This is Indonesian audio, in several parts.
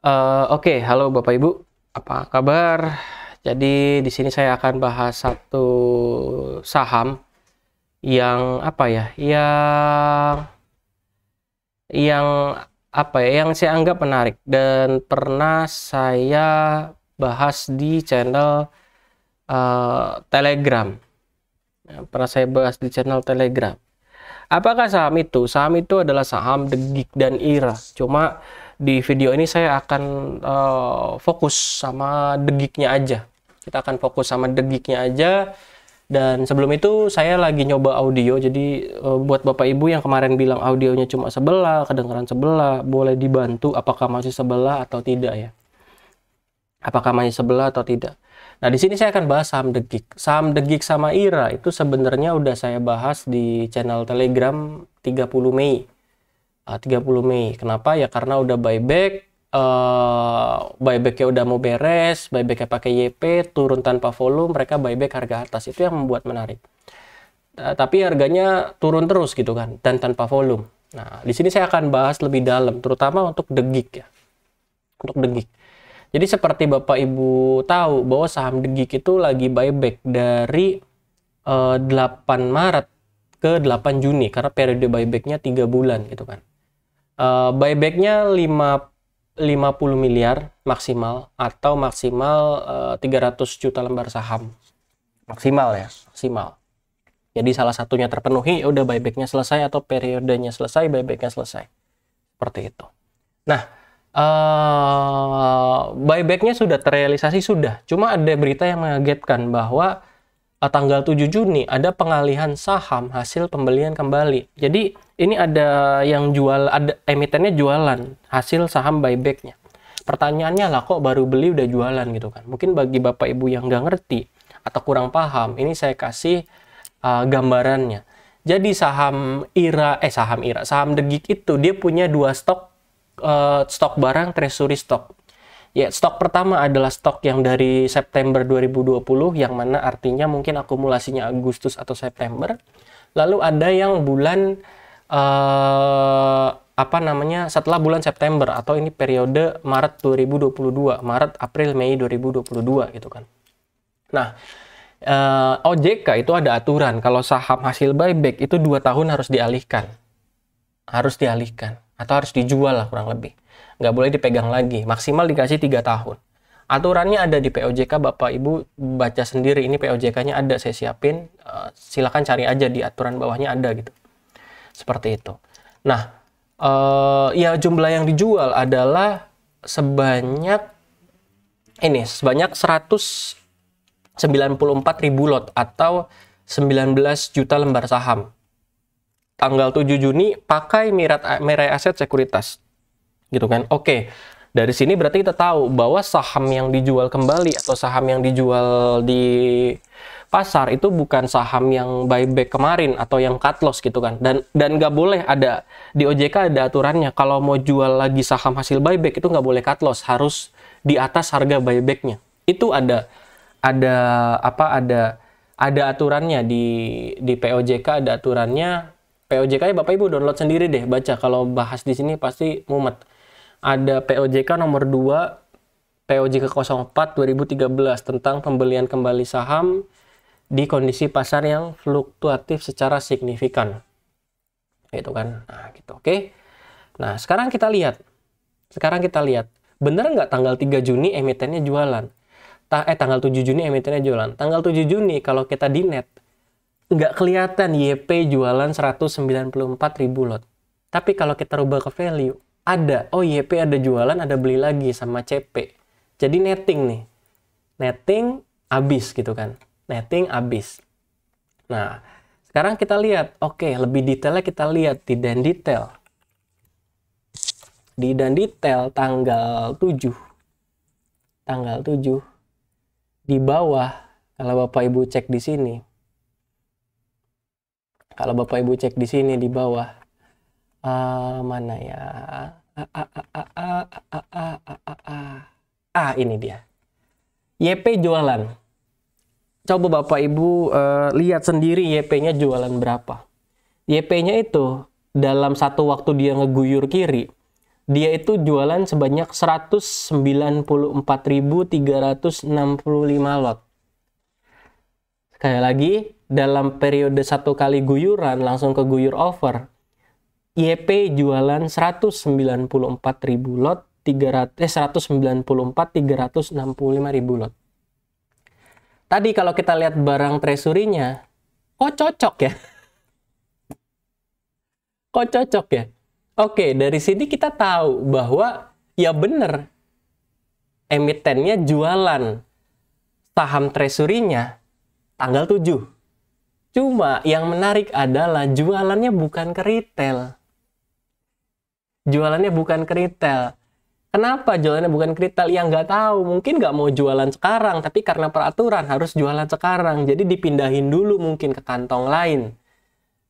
Uh, Oke, okay. halo Bapak Ibu, apa kabar? Jadi di sini saya akan bahas satu saham yang apa ya? Yang yang apa ya? Yang saya anggap menarik dan pernah saya bahas di channel uh, Telegram. Pernah saya bahas di channel Telegram. Apakah saham itu? Saham itu adalah saham degik dan Ira. Cuma di video ini saya akan uh, fokus sama degiknya aja. Kita akan fokus sama degiknya aja. Dan sebelum itu saya lagi nyoba audio, jadi uh, buat bapak ibu yang kemarin bilang audionya cuma sebelah, kedengaran sebelah, boleh dibantu apakah masih sebelah atau tidak ya. Apakah masih sebelah atau tidak. Nah, di sini saya akan bahas saham degik. Saham degik sama IRA itu sebenarnya udah saya bahas di channel Telegram 30 Mei. Ah, uh, 30 Mei. Kenapa? Ya karena udah buyback, uh, buybacknya udah mau beres, buybacknya pakai YP, turun tanpa volume, mereka buyback harga atas. Itu yang membuat menarik. Uh, tapi harganya turun terus gitu kan, dan tanpa volume. Nah, di sini saya akan bahas lebih dalam, terutama untuk degik ya. Untuk degik. Jadi seperti Bapak Ibu tahu bahwa saham Degik itu lagi buyback dari eh, 8 Maret ke 8 Juni karena periode buybacknya tiga bulan gitu kan. Eh, buybacknya 5 50 miliar maksimal atau maksimal uh, eh, 300 juta lembar saham. Maksimal ya? Maksimal. Jadi salah satunya terpenuhi, ya udah buybacknya selesai atau periodenya selesai, buybacknya selesai. Seperti itu. Nah, uh, buybacknya sudah terrealisasi sudah. Cuma ada berita yang mengagetkan bahwa uh, tanggal 7 Juni ada pengalihan saham hasil pembelian kembali. Jadi ini ada yang jual ada emitennya jualan hasil saham buybacknya pertanyaannya lah kok baru beli udah jualan gitu kan mungkin bagi bapak ibu yang nggak ngerti atau kurang paham ini saya kasih uh, gambarannya jadi saham IRA eh saham IRA saham degik itu dia punya dua stok uh, stok barang treasury stok Ya, stok pertama adalah stok yang dari September 2020 yang mana artinya mungkin akumulasinya Agustus atau September. Lalu ada yang bulan uh, apa namanya setelah bulan September atau ini periode Maret 2022, Maret April Mei 2022 gitu kan. Nah, uh, eh, OJK itu ada aturan kalau saham hasil buyback itu dua tahun harus dialihkan. Harus dialihkan atau harus dijual lah kurang lebih. Nggak boleh dipegang lagi, maksimal dikasih tiga tahun. Aturannya ada di POJK, Bapak Ibu baca sendiri ini POJK-nya ada saya siapin. Uh, silakan cari aja di aturan bawahnya ada gitu. Seperti itu. Nah, uh, ya jumlah yang dijual adalah sebanyak ini sebanyak 194 ribu lot atau 19 juta lembar saham. Tanggal 7 Juni pakai mirat mirai aset sekuritas. Gitu kan. Oke. Dari sini berarti kita tahu bahwa saham yang dijual kembali atau saham yang dijual di pasar itu bukan saham yang buyback kemarin atau yang cut loss gitu kan dan dan nggak boleh ada di OJK ada aturannya kalau mau jual lagi saham hasil buyback itu nggak boleh cut loss harus di atas harga buybacknya itu ada ada apa ada ada aturannya di di POJK ada aturannya POJK ya Bapak Ibu download sendiri deh baca kalau bahas di sini pasti mumet ada POJK nomor 2 POJK 04 2013 tentang pembelian kembali saham di kondisi pasar yang fluktuatif secara signifikan. Gitu kan. Nah, gitu. Oke. Nah, sekarang kita lihat. Sekarang kita lihat. benar nggak tanggal 3 Juni emitennya jualan? Ta eh, tanggal 7 Juni emitennya jualan. Tanggal 7 Juni kalau kita di net, nggak kelihatan YP jualan ribu lot. Tapi kalau kita rubah ke value, ada. Oh, YP ada jualan, ada beli lagi sama CP. Jadi netting nih. Netting habis gitu kan netting habis. Nah, sekarang kita lihat. Oke, lebih detailnya kita lihat di dan detail. Di dan detail tanggal 7. Tanggal 7. Di bawah, kalau Bapak Ibu cek di sini. Kalau Bapak Ibu cek di sini di bawah. Uh, mana ya? Ah, ini dia. YP jualan coba Bapak Ibu uh, lihat sendiri YP-nya jualan berapa. YP-nya itu dalam satu waktu dia ngeguyur kiri, dia itu jualan sebanyak 194.365 lot. Sekali lagi, dalam periode satu kali guyuran langsung ke guyur over, YP jualan 194.000 lot, 300, eh 194 365 ribu lot. Tadi kalau kita lihat barang treasury-nya, kok cocok ya? kok cocok ya? Oke, dari sini kita tahu bahwa ya benar emitennya jualan saham treasury-nya tanggal 7. Cuma yang menarik adalah jualannya bukan ke retail. Jualannya bukan ke retail. Kenapa jualannya bukan krital? Yang nggak tahu, mungkin nggak mau jualan sekarang, tapi karena peraturan harus jualan sekarang. Jadi dipindahin dulu mungkin ke kantong lain.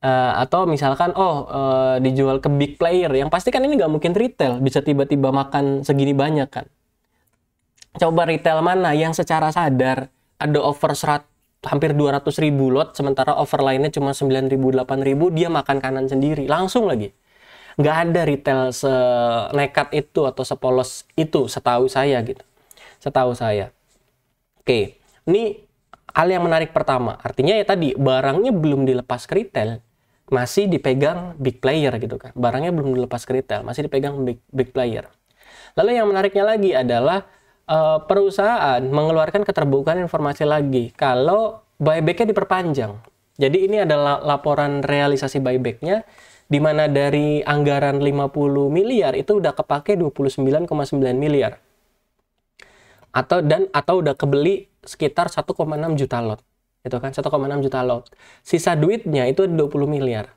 Uh, atau misalkan, oh uh, dijual ke big player. Yang pasti kan ini nggak mungkin retail, bisa tiba-tiba makan segini banyak kan. Coba retail mana yang secara sadar ada over serat hampir 200 ribu lot, sementara over lainnya cuma 9 ribu, 8 ribu, dia makan kanan sendiri. Langsung lagi nggak ada retail selekat itu atau sepolos itu setahu saya gitu setahu saya oke ini hal yang menarik pertama artinya ya tadi barangnya belum dilepas ke retail masih dipegang big player gitu kan barangnya belum dilepas ke retail masih dipegang big, big player lalu yang menariknya lagi adalah uh, perusahaan mengeluarkan keterbukaan informasi lagi kalau buybacknya diperpanjang jadi ini adalah laporan realisasi buybacknya di mana dari anggaran 50 miliar itu udah kepake 29,9 miliar. Atau dan atau udah kebeli sekitar 1,6 juta lot. Itu kan 1,6 juta lot. Sisa duitnya itu 20 miliar.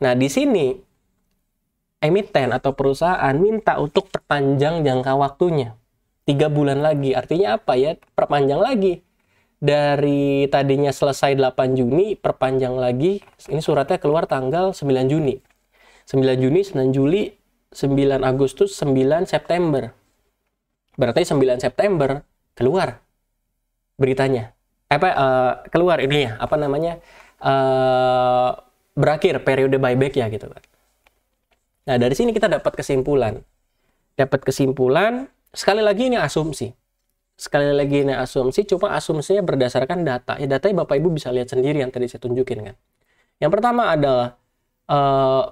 Nah, di sini emiten atau perusahaan minta untuk perpanjang jangka waktunya. Tiga bulan lagi, artinya apa ya? Perpanjang lagi dari tadinya selesai 8 Juni perpanjang lagi ini suratnya keluar tanggal 9 Juni 9 Juni 9 Juli 9 Agustus 9 September berarti 9 September keluar beritanya eh, apa uh, keluar ini ya apa namanya uh, berakhir periode buyback ya gitu kan nah dari sini kita dapat kesimpulan dapat kesimpulan sekali lagi ini asumsi sekali lagi ini asumsi, cuma asumsinya berdasarkan data. Ya, datanya Bapak Ibu bisa lihat sendiri yang tadi saya tunjukin kan. Yang pertama adalah uh,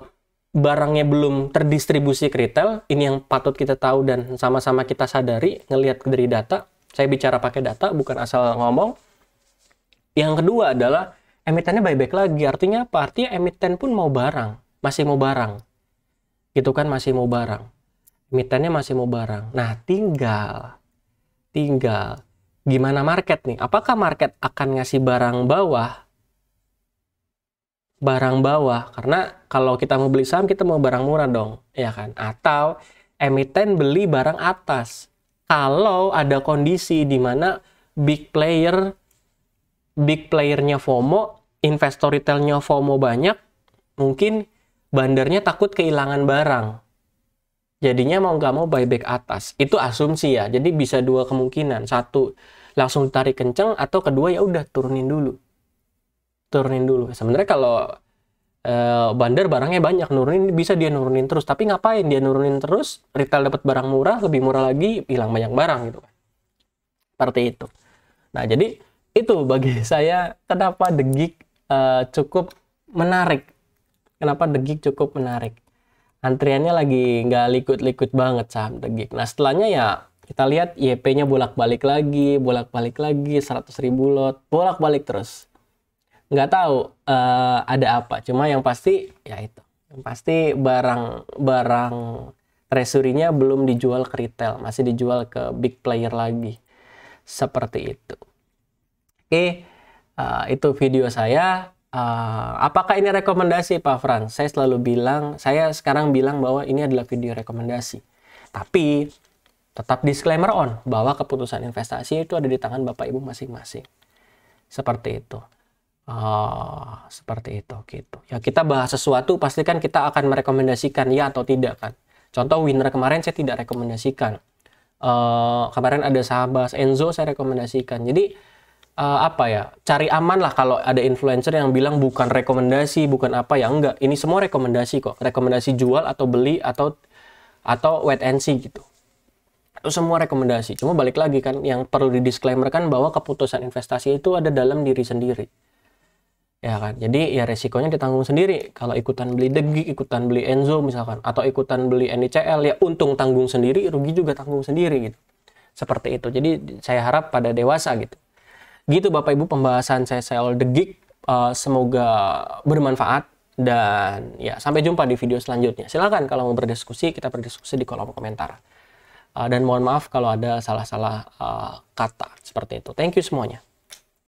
barangnya belum terdistribusi ke retail, ini yang patut kita tahu dan sama-sama kita sadari ngelihat dari data. Saya bicara pakai data, bukan asal ngomong. Yang kedua adalah emitennya buyback lagi. Artinya apa? Artinya emiten pun mau barang, masih mau barang. Gitu kan masih mau barang. Emitennya masih mau barang. Nah, tinggal tinggal gimana market nih? Apakah market akan ngasih barang bawah? Barang bawah, karena kalau kita mau beli saham, kita mau barang murah dong, ya kan? Atau emiten beli barang atas. Kalau ada kondisi di mana big player, big playernya FOMO, investor retailnya FOMO banyak, mungkin bandarnya takut kehilangan barang jadinya mau nggak mau buyback atas itu asumsi ya jadi bisa dua kemungkinan satu langsung tarik kenceng atau kedua ya udah turunin dulu turunin dulu sebenarnya kalau eh, bandar barangnya banyak nurunin bisa dia nurunin terus tapi ngapain dia nurunin terus retail dapat barang murah lebih murah lagi hilang banyak barang gitu kan seperti itu nah jadi itu bagi saya kenapa degik eh, cukup menarik kenapa degik cukup menarik antriannya lagi nggak likut-likut banget saham tegik. Nah setelahnya ya kita lihat YP-nya bolak-balik lagi, bolak-balik lagi, 100 ribu lot, bolak-balik terus. Nggak tahu uh, ada apa, cuma yang pasti ya itu. Yang pasti barang-barang treasury belum dijual ke retail, masih dijual ke big player lagi. Seperti itu. Oke, uh, itu video saya. Uh, apakah ini rekomendasi Pak Fran? Saya selalu bilang, saya sekarang bilang bahwa ini adalah video rekomendasi. Tapi tetap disclaimer on bahwa keputusan investasi itu ada di tangan Bapak Ibu masing-masing. Seperti itu. Oh, seperti itu gitu. Ya kita bahas sesuatu pastikan kita akan merekomendasikan ya atau tidak kan. Contoh winner kemarin saya tidak rekomendasikan. Uh, kemarin ada sahabat Enzo saya rekomendasikan. Jadi uh, apa ya cari aman lah kalau ada influencer yang bilang bukan rekomendasi bukan apa ya enggak ini semua rekomendasi kok rekomendasi jual atau beli atau atau wait and see gitu itu semua rekomendasi cuma balik lagi kan yang perlu di disclaimer kan bahwa keputusan investasi itu ada dalam diri sendiri ya kan jadi ya resikonya ditanggung sendiri kalau ikutan beli degi ikutan beli enzo misalkan atau ikutan beli NICL ya untung tanggung sendiri rugi juga tanggung sendiri gitu seperti itu jadi saya harap pada dewasa gitu Gitu Bapak Ibu pembahasan saya The Geek. Uh, semoga bermanfaat dan ya sampai jumpa di video selanjutnya. Silahkan kalau mau berdiskusi kita berdiskusi di kolom komentar. Uh, dan mohon maaf kalau ada salah-salah uh, kata seperti itu. Thank you semuanya.